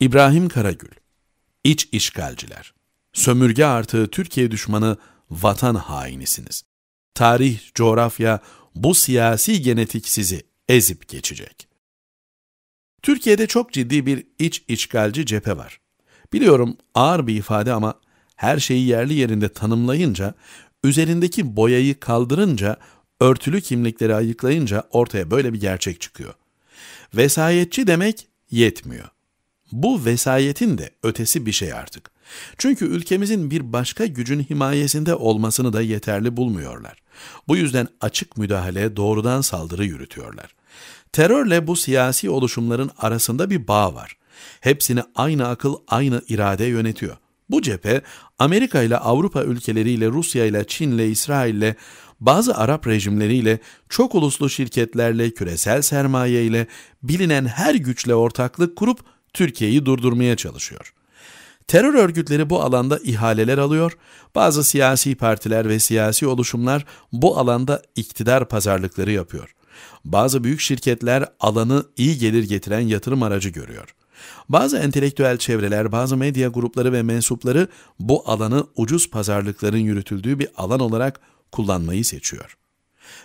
İbrahim Karagül, İç işgalciler, sömürge artığı Türkiye düşmanı vatan hainisiniz. Tarih, coğrafya, bu siyasi genetik sizi ezip geçecek. Türkiye'de çok ciddi bir iç işgalci cephe var. Biliyorum ağır bir ifade ama her şeyi yerli yerinde tanımlayınca, üzerindeki boyayı kaldırınca, örtülü kimlikleri ayıklayınca ortaya böyle bir gerçek çıkıyor. Vesayetçi demek yetmiyor. Bu vesayetin de ötesi bir şey artık. Çünkü ülkemizin bir başka gücün himayesinde olmasını da yeterli bulmuyorlar. Bu yüzden açık müdahale doğrudan saldırı yürütüyorlar. Terörle bu siyasi oluşumların arasında bir bağ var. Hepsini aynı akıl, aynı irade yönetiyor. Bu cephe Amerika ile Avrupa ülkeleriyle, Rusya ile, Çin ile, İsrail ile, bazı Arap rejimleriyle, çok uluslu şirketlerle, küresel sermaye ile, bilinen her güçle ortaklık kurup Türkiye'yi durdurmaya çalışıyor. Terör örgütleri bu alanda ihaleler alıyor, bazı siyasi partiler ve siyasi oluşumlar bu alanda iktidar pazarlıkları yapıyor. Bazı büyük şirketler alanı iyi gelir getiren yatırım aracı görüyor. Bazı entelektüel çevreler, bazı medya grupları ve mensupları bu alanı ucuz pazarlıkların yürütüldüğü bir alan olarak kullanmayı seçiyor.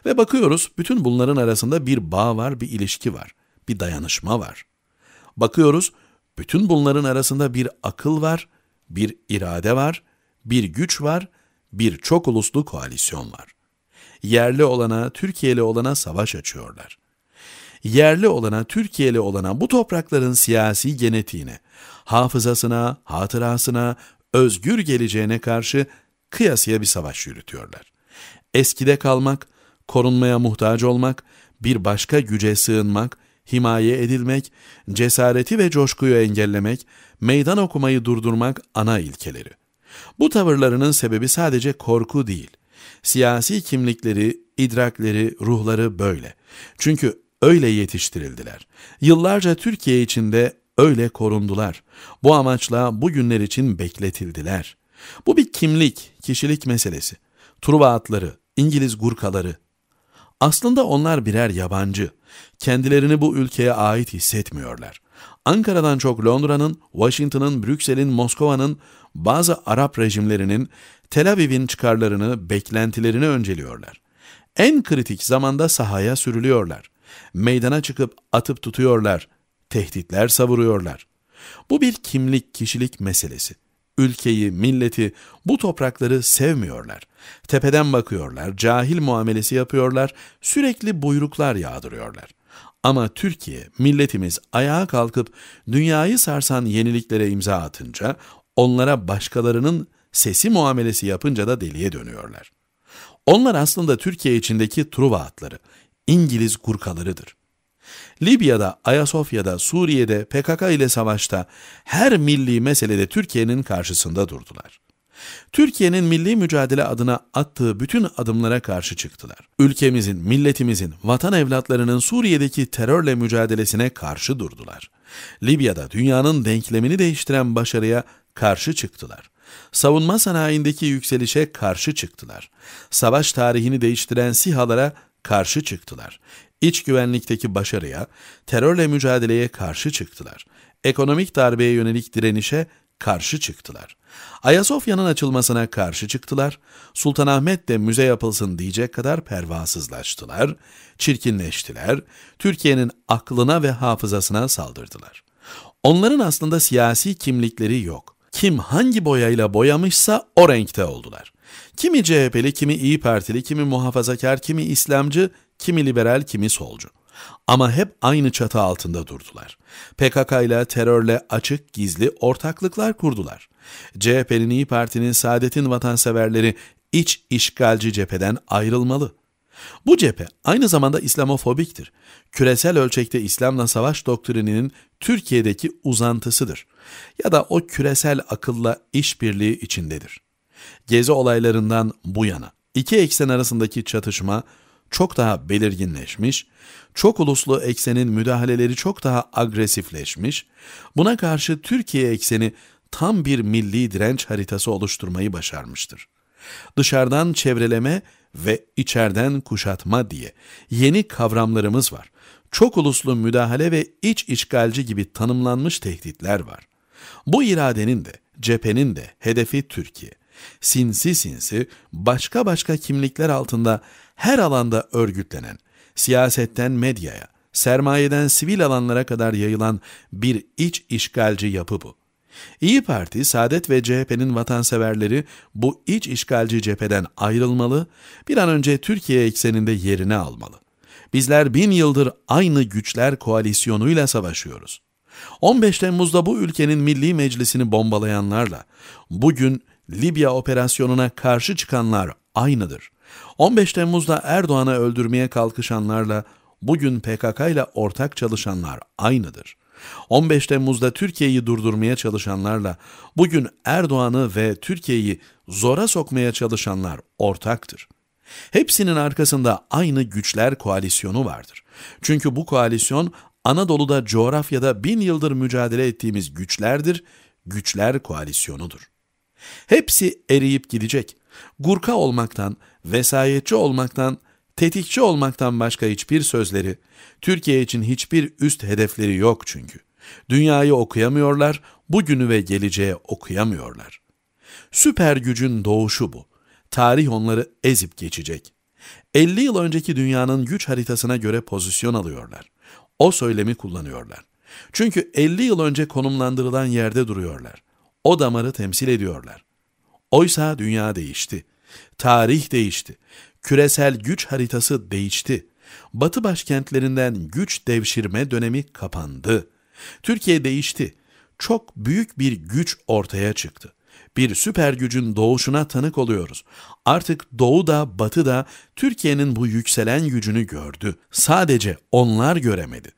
Ve bakıyoruz bütün bunların arasında bir bağ var, bir ilişki var, bir dayanışma var. Bakıyoruz, bütün bunların arasında bir akıl var, bir irade var, bir güç var, bir çok uluslu koalisyon var. Yerli olana, Türkiye'li olana savaş açıyorlar. Yerli olana, Türkiye'li olana bu toprakların siyasi genetiğine, hafızasına, hatırasına, özgür geleceğine karşı kıyasıya bir savaş yürütüyorlar. Eskide kalmak, korunmaya muhtaç olmak, bir başka güce sığınmak, himaye edilmek, cesareti ve coşkuyu engellemek, meydan okumayı durdurmak ana ilkeleri. Bu tavırlarının sebebi sadece korku değil. Siyasi kimlikleri, idrakleri, ruhları böyle. Çünkü öyle yetiştirildiler. Yıllarca Türkiye içinde öyle korundular. Bu amaçla bu günler için bekletildiler. Bu bir kimlik, kişilik meselesi. Truva atları, İngiliz gurkaları. Aslında onlar birer yabancı. Kendilerini bu ülkeye ait hissetmiyorlar. Ankara'dan çok Londra'nın, Washington'ın, Brüksel'in, Moskova'nın, bazı Arap rejimlerinin Tel Aviv'in çıkarlarını, beklentilerini önceliyorlar. En kritik zamanda sahaya sürülüyorlar. Meydana çıkıp atıp tutuyorlar. Tehditler savuruyorlar. Bu bir kimlik, kişilik meselesi ülkeyi, milleti, bu toprakları sevmiyorlar. Tepeden bakıyorlar, cahil muamelesi yapıyorlar, sürekli buyruklar yağdırıyorlar. Ama Türkiye, milletimiz ayağa kalkıp dünyayı sarsan yeniliklere imza atınca, onlara başkalarının sesi muamelesi yapınca da deliye dönüyorlar. Onlar aslında Türkiye içindeki Truva atları, İngiliz kurkalarıdır. Libya'da, Ayasofya'da, Suriye'de, PKK ile savaşta her milli meselede Türkiye'nin karşısında durdular. Türkiye'nin milli mücadele adına attığı bütün adımlara karşı çıktılar. Ülkemizin, milletimizin, vatan evlatlarının Suriye'deki terörle mücadelesine karşı durdular. Libya'da dünyanın denklemini değiştiren başarıya karşı çıktılar. Savunma sanayindeki yükselişe karşı çıktılar. Savaş tarihini değiştiren sihalara karşı çıktılar. İç güvenlikteki başarıya, terörle mücadeleye karşı çıktılar. Ekonomik darbeye yönelik direnişe karşı çıktılar. Ayasofya'nın açılmasına karşı çıktılar. Sultanahmet de müze yapılsın diyecek kadar pervasızlaştılar, çirkinleştiler, Türkiye'nin aklına ve hafızasına saldırdılar. Onların aslında siyasi kimlikleri yok. Kim hangi boyayla boyamışsa o renkte oldular. Kimi CHP'li, kimi İyi Partili, kimi muhafazakar, kimi İslamcı, kimi liberal, kimi solcu. Ama hep aynı çatı altında durdular. PKK ile terörle açık gizli ortaklıklar kurdular. CHP'nin İyi Parti'nin Saadet'in vatanseverleri iç işgalci cepheden ayrılmalı. Bu cephe aynı zamanda İslamofobiktir. Küresel ölçekte İslam'la savaş doktrininin Türkiye'deki uzantısıdır. Ya da o küresel akılla işbirliği içindedir. Gezi olaylarından bu yana iki eksen arasındaki çatışma çok daha belirginleşmiş, çok uluslu eksenin müdahaleleri çok daha agresifleşmiş, buna karşı Türkiye ekseni tam bir milli direnç haritası oluşturmayı başarmıştır. Dışarıdan çevreleme ve içeriden kuşatma diye yeni kavramlarımız var. Çok uluslu müdahale ve iç işgalci gibi tanımlanmış tehditler var. Bu iradenin de, cephenin de hedefi Türkiye sinsi sinsi başka başka kimlikler altında her alanda örgütlenen, siyasetten medyaya, sermayeden sivil alanlara kadar yayılan bir iç işgalci yapı bu. İyi Parti, Saadet ve CHP'nin vatanseverleri bu iç işgalci cepheden ayrılmalı, bir an önce Türkiye ekseninde yerini almalı. Bizler bin yıldır aynı güçler koalisyonuyla savaşıyoruz. 15 Temmuz'da bu ülkenin Milli Meclisi'ni bombalayanlarla, bugün Libya operasyonuna karşı çıkanlar aynıdır. 15 Temmuz'da Erdoğan'ı öldürmeye kalkışanlarla bugün PKK ile ortak çalışanlar aynıdır. 15 Temmuz'da Türkiye'yi durdurmaya çalışanlarla bugün Erdoğan'ı ve Türkiye'yi zora sokmaya çalışanlar ortaktır. Hepsinin arkasında aynı güçler koalisyonu vardır. Çünkü bu koalisyon Anadolu'da coğrafyada bin yıldır mücadele ettiğimiz güçlerdir, güçler koalisyonudur. Hepsi eriyip gidecek. Gurka olmaktan, vesayetçi olmaktan, tetikçi olmaktan başka hiçbir sözleri, Türkiye için hiçbir üst hedefleri yok çünkü. Dünyayı okuyamıyorlar, bugünü ve geleceğe okuyamıyorlar. Süper gücün doğuşu bu. Tarih onları ezip geçecek. 50 yıl önceki dünyanın güç haritasına göre pozisyon alıyorlar. O söylemi kullanıyorlar. Çünkü 50 yıl önce konumlandırılan yerde duruyorlar o damarı temsil ediyorlar. Oysa dünya değişti. Tarih değişti. Küresel güç haritası değişti. Batı başkentlerinden güç devşirme dönemi kapandı. Türkiye değişti. Çok büyük bir güç ortaya çıktı. Bir süper gücün doğuşuna tanık oluyoruz. Artık doğu da batı da Türkiye'nin bu yükselen gücünü gördü. Sadece onlar göremedi.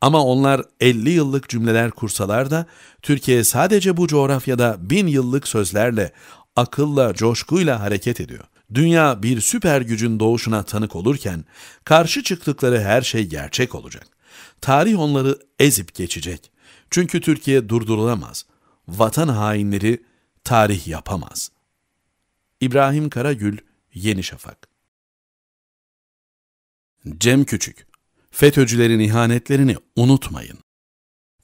Ama onlar 50 yıllık cümleler kursalar da Türkiye sadece bu coğrafyada bin yıllık sözlerle, akılla, coşkuyla hareket ediyor. Dünya bir süper gücün doğuşuna tanık olurken karşı çıktıkları her şey gerçek olacak. Tarih onları ezip geçecek. Çünkü Türkiye durdurulamaz. Vatan hainleri tarih yapamaz. İbrahim Karagül, Yeni Şafak Cem Küçük FETÖ'cülerin ihanetlerini unutmayın.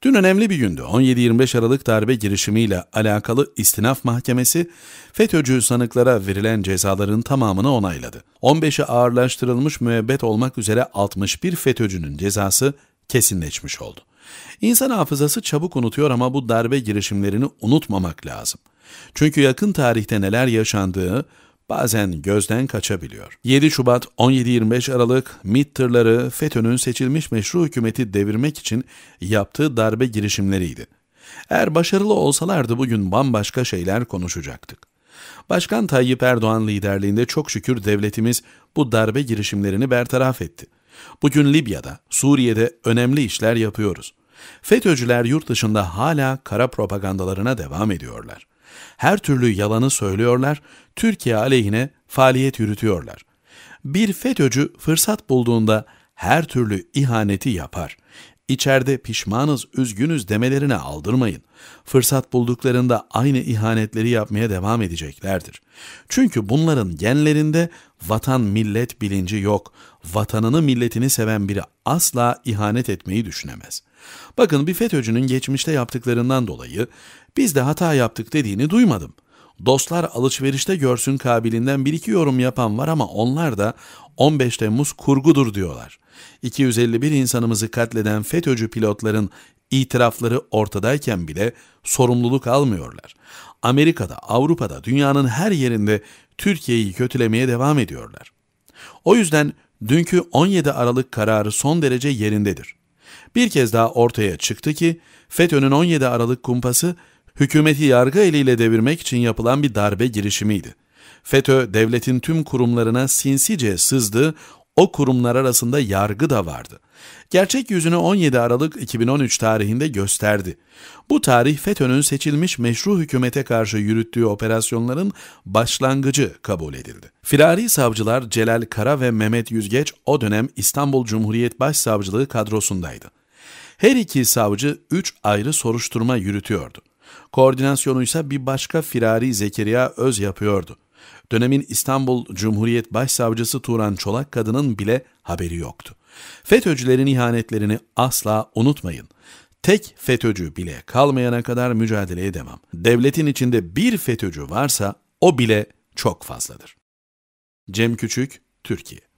Dün önemli bir gündü. 17-25 Aralık darbe girişimiyle alakalı istinaf mahkemesi FETÖ'cü sanıklara verilen cezaların tamamını onayladı. 15'i ağırlaştırılmış müebbet olmak üzere 61 FETÖ'cünün cezası kesinleşmiş oldu. İnsan hafızası çabuk unutuyor ama bu darbe girişimlerini unutmamak lazım. Çünkü yakın tarihte neler yaşandığı, bazen gözden kaçabiliyor. 7 Şubat 17-25 Aralık MİT tırları FETÖ'nün seçilmiş meşru hükümeti devirmek için yaptığı darbe girişimleriydi. Eğer başarılı olsalardı bugün bambaşka şeyler konuşacaktık. Başkan Tayyip Erdoğan liderliğinde çok şükür devletimiz bu darbe girişimlerini bertaraf etti. Bugün Libya'da, Suriye'de önemli işler yapıyoruz. FETÖ'cüler yurt dışında hala kara propagandalarına devam ediyorlar. Her türlü yalanı söylüyorlar, Türkiye aleyhine faaliyet yürütüyorlar. Bir FETÖ'cü fırsat bulduğunda her türlü ihaneti yapar. İçeride pişmanız, üzgünüz demelerine aldırmayın. Fırsat bulduklarında aynı ihanetleri yapmaya devam edeceklerdir. Çünkü bunların genlerinde vatan millet bilinci yok. Vatanını milletini seven biri asla ihanet etmeyi düşünemez. Bakın bir FETÖ'cünün geçmişte yaptıklarından dolayı biz de hata yaptık dediğini duymadım. Dostlar alışverişte görsün kabilinden bir iki yorum yapan var ama onlar da 15 Temmuz kurgudur diyorlar. 251 insanımızı katleden FETÖ'cü pilotların itirafları ortadayken bile sorumluluk almıyorlar. Amerika'da, Avrupa'da, dünyanın her yerinde Türkiye'yi kötülemeye devam ediyorlar. O yüzden dünkü 17 Aralık kararı son derece yerindedir. Bir kez daha ortaya çıktı ki FETÖ'nün 17 Aralık kumpası hükümeti yargı eliyle devirmek için yapılan bir darbe girişimiydi. FETÖ devletin tüm kurumlarına sinsice sızdı, o kurumlar arasında yargı da vardı. Gerçek yüzünü 17 Aralık 2013 tarihinde gösterdi. Bu tarih FETÖ'nün seçilmiş meşru hükümete karşı yürüttüğü operasyonların başlangıcı kabul edildi. Firari savcılar Celal Kara ve Mehmet Yüzgeç o dönem İstanbul Cumhuriyet Başsavcılığı kadrosundaydı. Her iki savcı 3 ayrı soruşturma yürütüyordu. Koordinasyonu ise bir başka firari Zekeriya Öz yapıyordu. Dönemin İstanbul Cumhuriyet Başsavcısı Turan Çolak Kadın'ın bile haberi yoktu. FETÖ'cülerin ihanetlerini asla unutmayın. Tek FETÖ'cü bile kalmayana kadar mücadele edemem. Devletin içinde bir FETÖ'cü varsa o bile çok fazladır. Cem Küçük, Türkiye